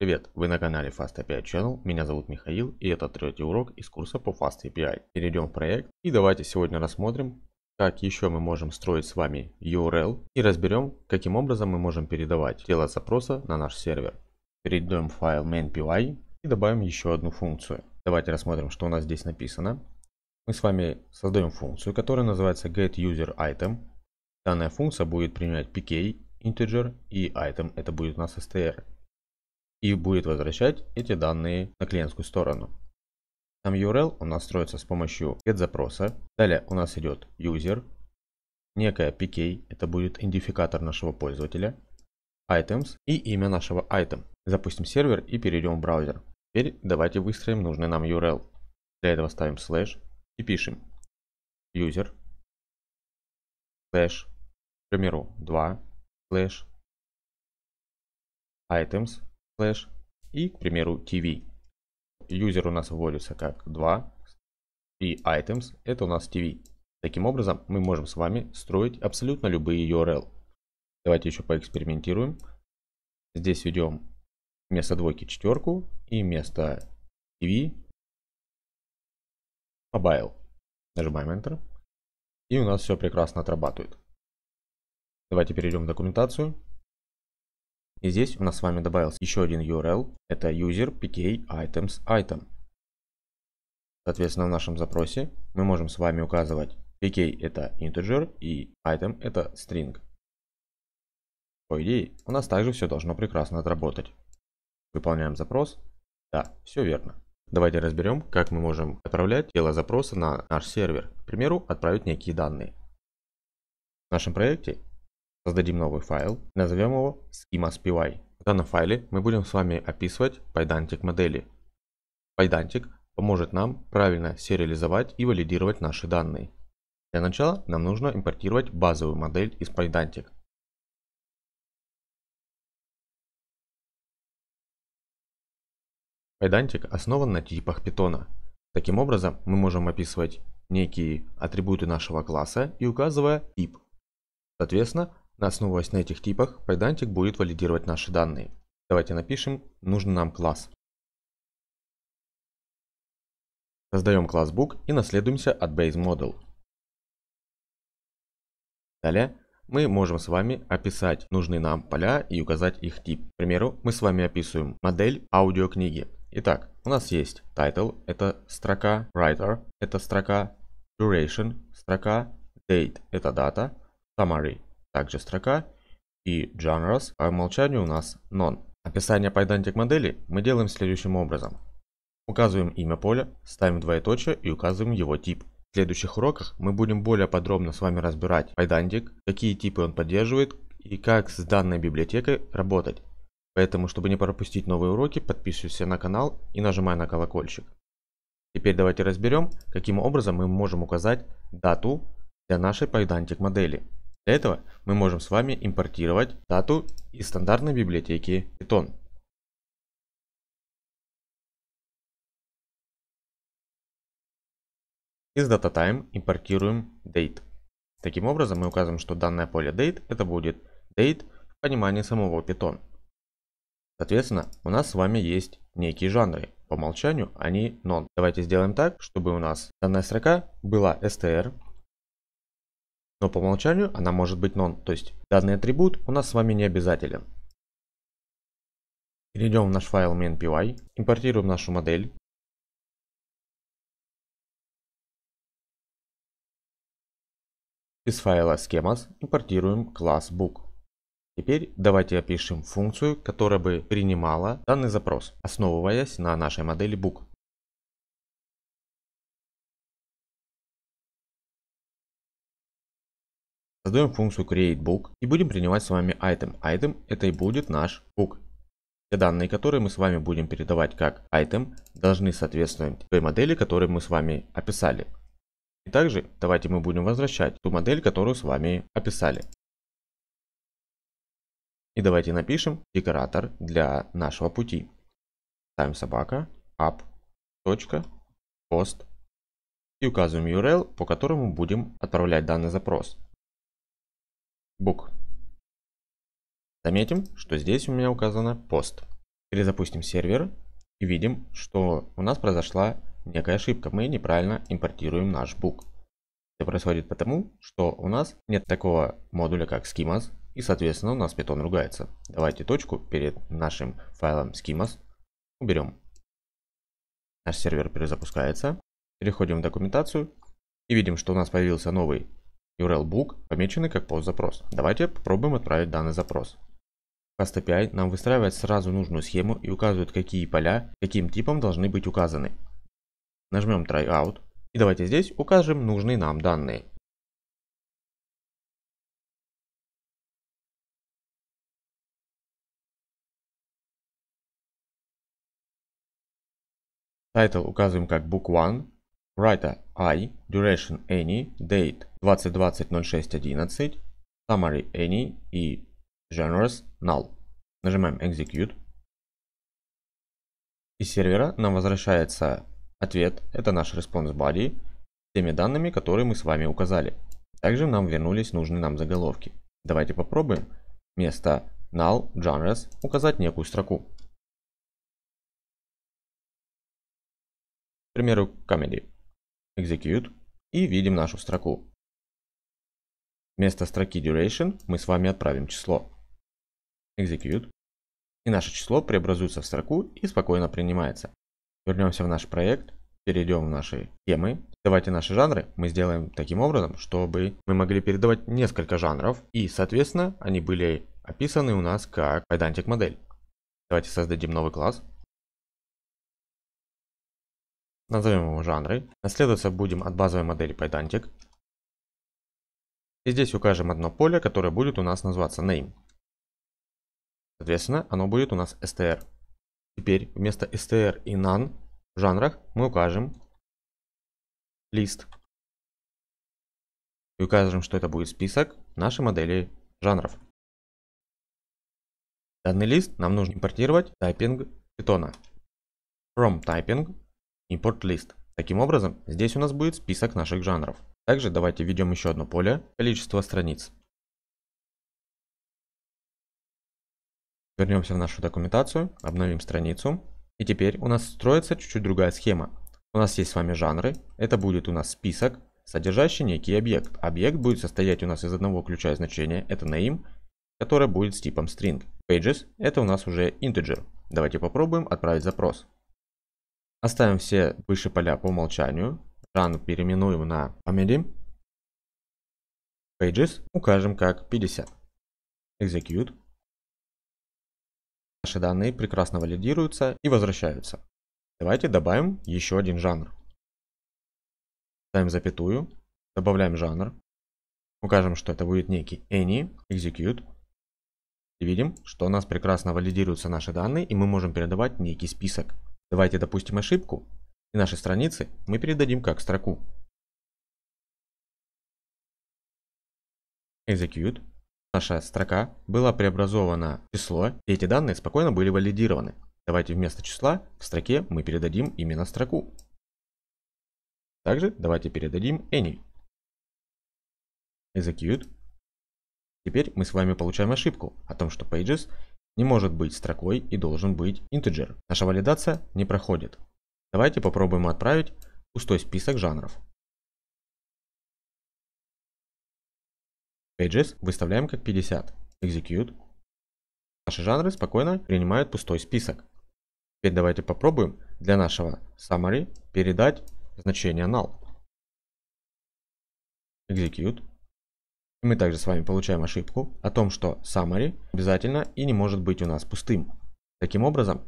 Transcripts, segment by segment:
Привет, вы на канале Fast API Channel, меня зовут Михаил и это третий урок из курса по Fast API. Перейдем в проект и давайте сегодня рассмотрим, как еще мы можем строить с вами URL и разберем, каким образом мы можем передавать тело запроса на наш сервер. Перейдем в файл main.py и добавим еще одну функцию. Давайте рассмотрим, что у нас здесь написано. Мы с вами создаем функцию, которая называется getUserItem. Данная функция будет принимать pk, integer и item, это будет у нас str и будет возвращать эти данные на клиентскую сторону. Сам URL у нас строится с помощью get запроса. Далее у нас идет user, некая PK, это будет идентификатор нашего пользователя, items и имя нашего item. Запустим сервер и перейдем в браузер. Теперь давайте выстроим нужный нам URL. Для этого ставим слэш и пишем user слэш, к примеру, 2 слэш items слэш и, к примеру, TV. User у нас вводится как 2 и items это у нас TV. Таким образом, мы можем с вами строить абсолютно любые URL. Давайте еще поэкспериментируем. Здесь ведем вместо двойки четверку и вместо TV mobile. Нажимаем Enter. И у нас все прекрасно отрабатывает. Давайте перейдем в документацию. И здесь у нас с вами добавился еще один URL. Это user pk items item. Соответственно, в нашем запросе мы можем с вами указывать pk это integer и item это string. По идее, у нас также все должно прекрасно отработать. Выполняем запрос. Да, все верно. Давайте разберем, как мы можем отправлять тело запроса на наш сервер. К примеру, отправить некие данные. В нашем проекте Создадим новый файл, назовем его schema.py. В данном файле мы будем с вами описывать Pydantic модели. Pydantic поможет нам правильно сериализовать и валидировать наши данные. Для начала нам нужно импортировать базовую модель из Pydantic. Pydantic основан на типах питона. Таким образом, мы можем описывать некие атрибуты нашего класса и указывая тип. Соответственно, Основываясь на этих типах, Pydantic будет валидировать наши данные. Давайте напишем нужный нам класс. Создаем класс Book и наследуемся от BaseModel. Далее мы можем с вами описать нужные нам поля и указать их тип. К примеру, мы с вами описываем модель аудиокниги. Итак, у нас есть title, это строка, writer, это строка, duration, строка, date, это дата, summary, также строка и genres, по а умолчанию у нас none. Описание Pydantic модели мы делаем следующим образом. Указываем имя поля, ставим двоеточие и указываем его тип. В следующих уроках мы будем более подробно с вами разбирать Pydantic, какие типы он поддерживает и как с данной библиотекой работать. Поэтому, чтобы не пропустить новые уроки, подписывайся на канал и нажимай на колокольчик. Теперь давайте разберем, каким образом мы можем указать дату для нашей Pydantic модели. Для этого мы можем с вами импортировать дату из стандартной библиотеки Python. Из DataTime импортируем date. Таким образом мы указываем, что данное поле date это будет date в понимании самого Python. Соответственно, у нас с вами есть некие жанры. По умолчанию они non. Давайте сделаем так, чтобы у нас данная строка была str, но по умолчанию она может быть non, то есть данный атрибут у нас с вами не обязателен. Перейдем в наш файл main.py, импортируем нашу модель. Из файла schemas импортируем класс book. Теперь давайте опишем функцию, которая бы принимала данный запрос, основываясь на нашей модели book. Создаем функцию createBook и будем принимать с вами item. Item это и будет наш book. Те данные, которые мы с вами будем передавать как item, должны соответствовать той модели, которую мы с вами описали. И также давайте мы будем возвращать ту модель, которую с вами описали. И давайте напишем декоратор для нашего пути. Ставим собака app.post и указываем URL, по которому будем отправлять данный запрос. Book. Заметим, что здесь у меня указано пост. Перезапустим сервер и видим, что у нас произошла некая ошибка. Мы неправильно импортируем наш бук. Это происходит потому, что у нас нет такого модуля как schemas, и соответственно у нас Python ругается. Давайте точку перед нашим файлом schemas уберем. Наш сервер перезапускается. Переходим в документацию и видим, что у нас появился новый URL-book помечены как пост-запрос. Давайте попробуем отправить данный запрос. Fast API нам выстраивает сразу нужную схему и указывает, какие поля, каким типом должны быть указаны. Нажмем Try Out и давайте здесь укажем нужные нам данные. Title указываем как Book 1, Writer I, Duration Any, Date 20.20.06.11. 0611 Summary Any и Genres Null. Нажимаем Execute. Из сервера нам возвращается ответ, это наш Response Body, с теми данными, которые мы с вами указали. Также нам вернулись нужные нам заголовки. Давайте попробуем вместо null genres указать некую строку. К примеру, comedy. Execute. И видим нашу строку. Вместо строки duration мы с вами отправим число. Execute. И наше число преобразуется в строку и спокойно принимается. Вернемся в наш проект, перейдем в наши темы. Давайте наши жанры мы сделаем таким образом, чтобы мы могли передавать несколько жанров. И, соответственно, они были описаны у нас как Pydantic модель. Давайте создадим новый класс. Назовем его жанры. Наследоваться будем от базовой модели Pydantic. И здесь укажем одно поле, которое будет у нас называться name. Соответственно, оно будет у нас str. Теперь вместо str и none в жанрах мы укажем list И укажем, что это будет список нашей модели жанров. Данный лист нам нужно импортировать тайпинг питона. From typing import list. Таким образом, здесь у нас будет список наших жанров. Также давайте введем еще одно поле, количество страниц. Вернемся в нашу документацию, обновим страницу. И теперь у нас строится чуть-чуть другая схема. У нас есть с вами жанры. Это будет у нас список, содержащий некий объект. Объект будет состоять у нас из одного ключа и значения, это name, которое будет с типом string. Pages – это у нас уже integer. Давайте попробуем отправить запрос. Оставим все выше поля по умолчанию стран переименуем на Family. Pages укажем как 50. Execute. Наши данные прекрасно валидируются и возвращаются. Давайте добавим еще один жанр. Ставим запятую, добавляем жанр, укажем, что это будет некий any, execute. И видим, что у нас прекрасно валидируются наши данные, и мы можем передавать некий список. Давайте допустим ошибку, и наши страницы мы передадим как строку. Execute. Наша строка была преобразована в число, и эти данные спокойно были валидированы. Давайте вместо числа в строке мы передадим именно строку. Также давайте передадим any. Execute. Теперь мы с вами получаем ошибку о том, что pages не может быть строкой и должен быть integer. Наша валидация не проходит. Давайте попробуем отправить пустой список жанров. Pages выставляем как 50. Execute. Наши жанры спокойно принимают пустой список. Теперь давайте попробуем для нашего summary передать значение null. Execute. И мы также с вами получаем ошибку о том, что summary обязательно и не может быть у нас пустым. Таким образом,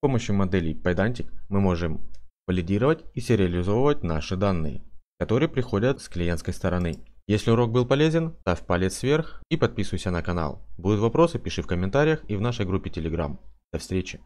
с помощью моделей Pydantic мы можем валидировать и сериализовывать наши данные, которые приходят с клиентской стороны. Если урок был полезен, ставь палец вверх и подписывайся на канал. Будут вопросы, пиши в комментариях и в нашей группе Telegram. До встречи!